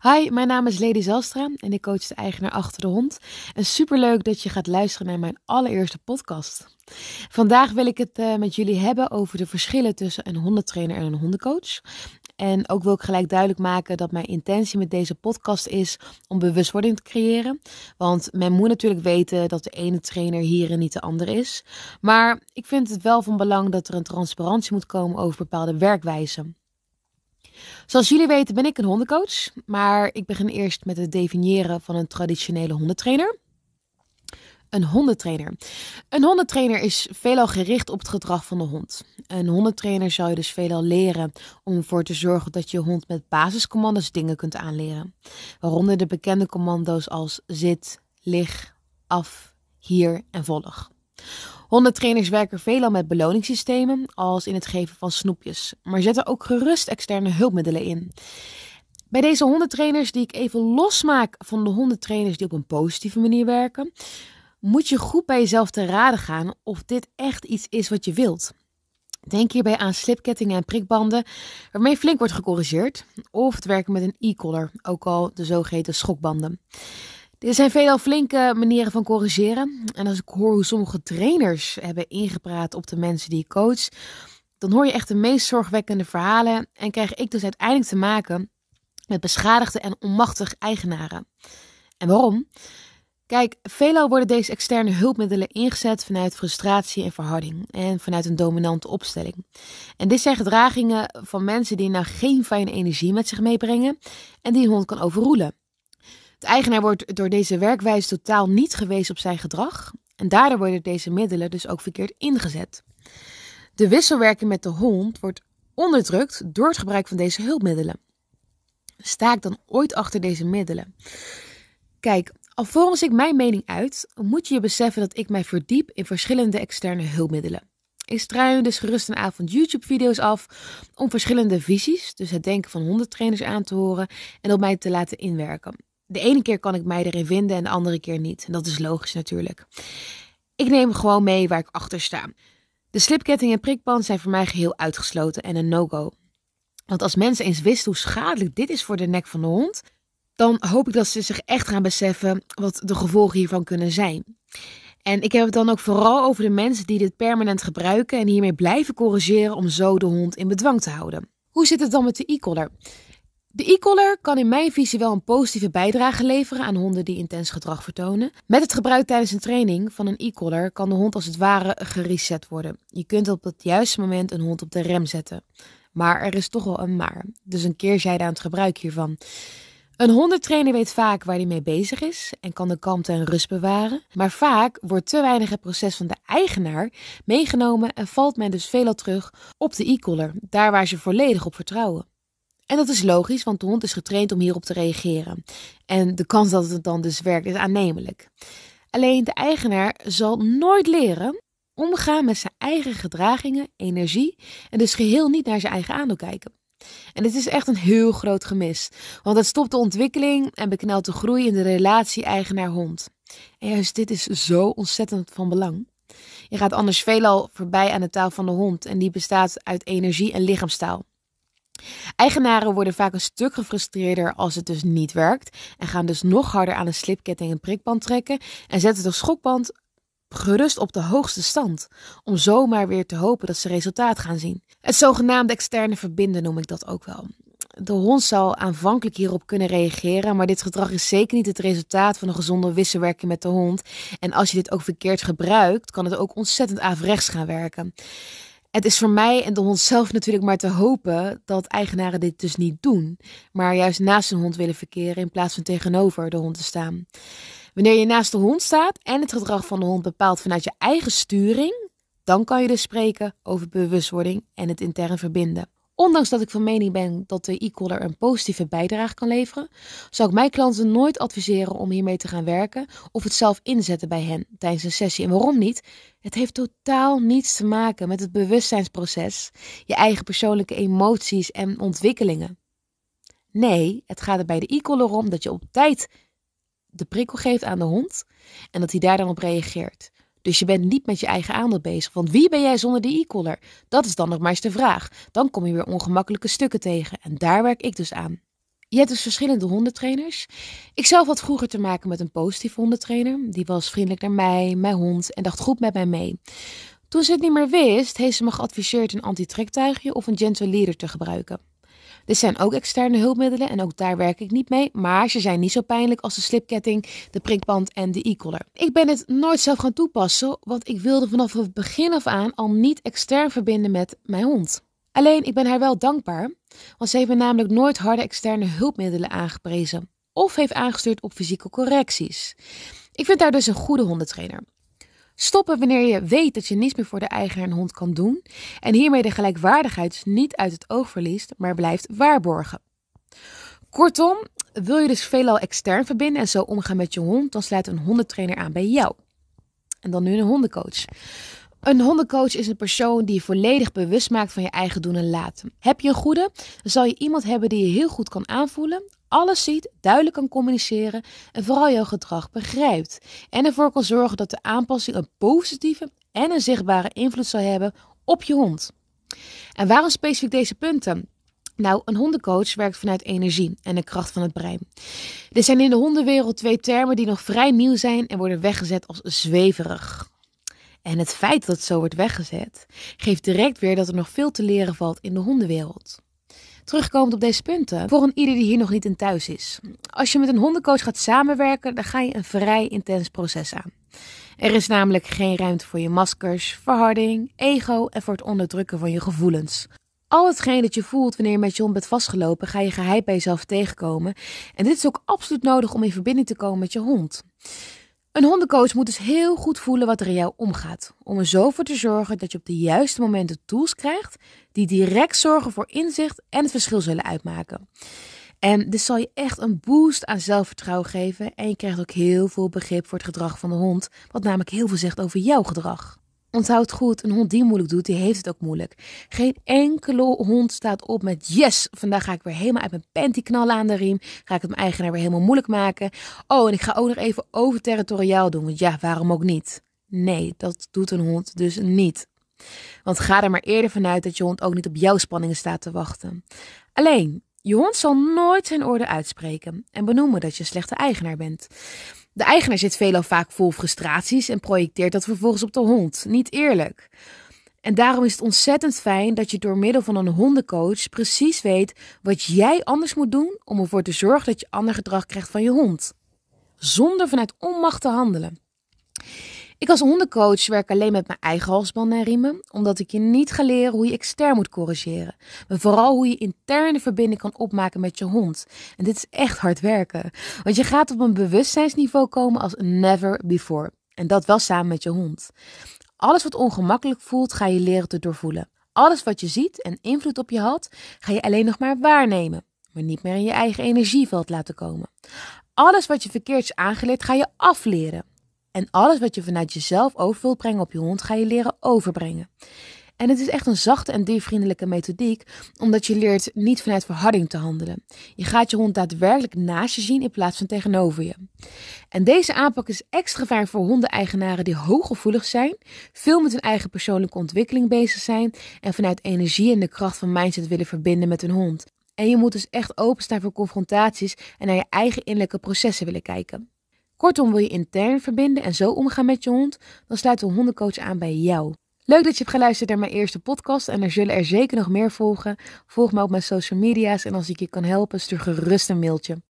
Hi, mijn naam is Lady Zelstra en ik coach de eigenaar achter de hond. En superleuk dat je gaat luisteren naar mijn allereerste podcast. Vandaag wil ik het eh, met jullie hebben over de verschillen tussen een hondentrainer en een hondencoach. En ook wil ik gelijk duidelijk maken dat mijn intentie met deze podcast is om bewustwording te creëren. Want men moet natuurlijk weten dat de ene trainer en niet de andere is. Maar ik vind het wel van belang dat er een transparantie moet komen over bepaalde werkwijzen. Zoals jullie weten ben ik een hondencoach, maar ik begin eerst met het definiëren van een traditionele hondentrainer. Een hondentrainer. Een hondentrainer is veelal gericht op het gedrag van de hond. Een hondentrainer zou je dus veelal leren om ervoor te zorgen dat je hond met basiscommando's dingen kunt aanleren. Waaronder de bekende commando's als zit, lig, af, hier en volg. Hondentrainers werken veelal met beloningssystemen, als in het geven van snoepjes, maar zetten ook gerust externe hulpmiddelen in. Bij deze hondentrainers, die ik even losmaak van de hondentrainers die op een positieve manier werken, moet je goed bij jezelf te raden gaan of dit echt iets is wat je wilt. Denk hierbij aan slipkettingen en prikbanden, waarmee flink wordt gecorrigeerd, of het werken met een e-collar, ook al de zogeheten schokbanden. Er zijn veelal flinke manieren van corrigeren. En als ik hoor hoe sommige trainers hebben ingepraat op de mensen die ik coach, dan hoor je echt de meest zorgwekkende verhalen en krijg ik dus uiteindelijk te maken met beschadigde en onmachtig eigenaren. En waarom? Kijk, veelal worden deze externe hulpmiddelen ingezet vanuit frustratie en verharding en vanuit een dominante opstelling. En dit zijn gedragingen van mensen die nou geen fijne energie met zich meebrengen en die een hond kan overroelen. De eigenaar wordt door deze werkwijze totaal niet gewezen op zijn gedrag en daardoor worden deze middelen dus ook verkeerd ingezet. De wisselwerking met de hond wordt onderdrukt door het gebruik van deze hulpmiddelen. Sta ik dan ooit achter deze middelen? Kijk, alvorens ik mijn mening uit, moet je je beseffen dat ik mij verdiep in verschillende externe hulpmiddelen. Ik struin dus gerust een avond YouTube-video's af om verschillende visies, dus het denken van hondentrainers aan te horen en op mij te laten inwerken de ene keer kan ik mij erin vinden en de andere keer niet. En dat is logisch natuurlijk. Ik neem gewoon mee waar ik achter sta. De slipketting en prikband zijn voor mij geheel uitgesloten en een no-go. Want als mensen eens wisten hoe schadelijk dit is voor de nek van de hond, dan hoop ik dat ze zich echt gaan beseffen wat de gevolgen hiervan kunnen zijn. En ik heb het dan ook vooral over de mensen die dit permanent gebruiken en hiermee blijven corrigeren om zo de hond in bedwang te houden. Hoe zit het dan met de e-collar? De e-collar kan in mijn visie wel een positieve bijdrage leveren aan honden die intens gedrag vertonen. Met het gebruik tijdens een training van een e-collar kan de hond als het ware gereset worden. Je kunt op het juiste moment een hond op de rem zetten. Maar er is toch wel een maar. Dus een keerzijde aan het gebruik hiervan. Een hondentrainer weet vaak waar hij mee bezig is en kan de kalmte en rust bewaren. Maar vaak wordt te weinig het proces van de eigenaar meegenomen en valt men dus veelal terug op de e-collar, daar waar ze volledig op vertrouwen. En dat is logisch, want de hond is getraind om hierop te reageren. En de kans dat het dan dus werkt is aannemelijk. Alleen de eigenaar zal nooit leren omgaan met zijn eigen gedragingen, energie en dus geheel niet naar zijn eigen aandeel kijken. En dit is echt een heel groot gemis, want het stopt de ontwikkeling en beknelt de groei in de relatie eigenaar-hond. En juist dit is zo ontzettend van belang. Je gaat anders veelal voorbij aan de taal van de hond en die bestaat uit energie en lichaamstaal. Eigenaren worden vaak een stuk gefrustreerder als het dus niet werkt en gaan dus nog harder aan een slipketting en prikband trekken en zetten de schokband gerust op de hoogste stand, om zomaar weer te hopen dat ze resultaat gaan zien. Het zogenaamde externe verbinden noem ik dat ook wel. De hond zal aanvankelijk hierop kunnen reageren, maar dit gedrag is zeker niet het resultaat van een gezonde wisselwerking met de hond. En als je dit ook verkeerd gebruikt, kan het ook ontzettend averechts gaan werken. Het is voor mij en de hond zelf natuurlijk maar te hopen dat eigenaren dit dus niet doen, maar juist naast hun hond willen verkeren in plaats van tegenover de hond te staan. Wanneer je naast de hond staat en het gedrag van de hond bepaalt vanuit je eigen sturing, dan kan je dus spreken over bewustwording en het intern verbinden. Ondanks dat ik van mening ben dat de e-collar een positieve bijdrage kan leveren, zou ik mijn klanten nooit adviseren om hiermee te gaan werken of het zelf inzetten bij hen tijdens een sessie. En waarom niet? Het heeft totaal niets te maken met het bewustzijnsproces, je eigen persoonlijke emoties en ontwikkelingen. Nee, het gaat er bij de e-collar om dat je op tijd de prikkel geeft aan de hond en dat hij daar dan op reageert. Dus je bent niet met je eigen aandeel bezig. Want wie ben jij zonder de e-collar? Dat is dan nog maar eens de vraag. Dan kom je weer ongemakkelijke stukken tegen. En daar werk ik dus aan. Je hebt dus verschillende hondentrainers. Ik zelf had vroeger te maken met een positieve hondentrainer. Die was vriendelijk naar mij, mijn hond en dacht goed met mij mee. Toen ze het niet meer wist, heeft ze me geadviseerd een antitrektuigje of een gentle leader te gebruiken. Er zijn ook externe hulpmiddelen en ook daar werk ik niet mee. Maar ze zijn niet zo pijnlijk als de slipketting, de prikband en de e-collar. Ik ben het nooit zelf gaan toepassen, want ik wilde vanaf het begin af aan al niet extern verbinden met mijn hond. Alleen ik ben haar wel dankbaar, want ze heeft me namelijk nooit harde externe hulpmiddelen aangeprezen of heeft aangestuurd op fysieke correcties. Ik vind haar dus een goede hondentrainer. Stoppen wanneer je weet dat je niets meer voor de eigenaar en hond kan doen en hiermee de gelijkwaardigheid niet uit het oog verliest, maar blijft waarborgen. Kortom, wil je dus veelal extern verbinden en zo omgaan met je hond, dan sluit een hondentrainer aan bij jou. En dan nu een hondencoach. Een hondencoach is een persoon die je volledig bewust maakt van je eigen doen en laten. Heb je een goede, dan zal je iemand hebben die je heel goed kan aanvoelen, alles ziet, duidelijk kan communiceren en vooral jouw gedrag begrijpt. En ervoor kan zorgen dat de aanpassing een positieve en een zichtbare invloed zal hebben op je hond. En waarom specifiek deze punten? Nou, een hondencoach werkt vanuit energie en de kracht van het brein. Er zijn in de hondenwereld twee termen die nog vrij nieuw zijn en worden weggezet als zweverig. En het feit dat het zo wordt weggezet, geeft direct weer dat er nog veel te leren valt in de hondenwereld. Terugkomend op deze punten, voor een ieder die hier nog niet in thuis is. Als je met een hondencoach gaat samenwerken, dan ga je een vrij intens proces aan. Er is namelijk geen ruimte voor je maskers, verharding, ego en voor het onderdrukken van je gevoelens. Al hetgeen dat je voelt wanneer je met je hond bent vastgelopen, ga je geheid bij jezelf tegenkomen. En dit is ook absoluut nodig om in verbinding te komen met je hond. Een hondencoach moet dus heel goed voelen wat er in jou omgaat. Om er zo voor te zorgen dat je op de juiste momenten tools krijgt die direct zorgen voor inzicht en het verschil zullen uitmaken. En dit zal je echt een boost aan zelfvertrouwen geven. En je krijgt ook heel veel begrip voor het gedrag van de hond, wat namelijk heel veel zegt over jouw gedrag. Onthoud goed, een hond die moeilijk doet, die heeft het ook moeilijk. Geen enkele hond staat op met yes, vandaag ga ik weer helemaal uit mijn panty knallen aan de riem. Ga ik het mijn eigenaar weer helemaal moeilijk maken. Oh, en ik ga ook nog even over territoriaal doen, want ja, waarom ook niet? Nee, dat doet een hond dus niet. Want ga er maar eerder vanuit dat je hond ook niet op jouw spanningen staat te wachten. Alleen, je hond zal nooit zijn orde uitspreken en benoemen dat je een slechte eigenaar bent. De eigenaar zit veelal vaak vol frustraties en projecteert dat vervolgens op de hond. Niet eerlijk. En daarom is het ontzettend fijn dat je door middel van een hondencoach precies weet wat jij anders moet doen om ervoor te zorgen dat je ander gedrag krijgt van je hond. Zonder vanuit onmacht te handelen. Ik als hondencoach werk alleen met mijn eigen halsbanden en riemen, omdat ik je niet ga leren hoe je extern moet corrigeren. Maar vooral hoe je interne verbinding kan opmaken met je hond. En dit is echt hard werken, want je gaat op een bewustzijnsniveau komen als never before. En dat wel samen met je hond. Alles wat ongemakkelijk voelt, ga je leren te doorvoelen. Alles wat je ziet en invloed op je had, ga je alleen nog maar waarnemen, maar niet meer in je eigen energieveld laten komen. Alles wat je verkeerd is aangeleerd, ga je afleren. En alles wat je vanuit jezelf over wilt brengen op je hond, ga je leren overbrengen. En het is echt een zachte en diervriendelijke methodiek, omdat je leert niet vanuit verharding te handelen. Je gaat je hond daadwerkelijk naast je zien in plaats van tegenover je. En deze aanpak is extra fijn voor hondeneigenaren die hooggevoelig zijn, veel met hun eigen persoonlijke ontwikkeling bezig zijn en vanuit energie en de kracht van mindset willen verbinden met hun hond. En je moet dus echt openstaan voor confrontaties en naar je eigen innerlijke processen willen kijken. Kortom, wil je intern verbinden en zo omgaan met je hond, dan sluit de hondencoach aan bij jou. Leuk dat je hebt geluisterd naar mijn eerste podcast en er zullen er zeker nog meer volgen. Volg me op mijn social media's en als ik je kan helpen, stuur gerust een mailtje.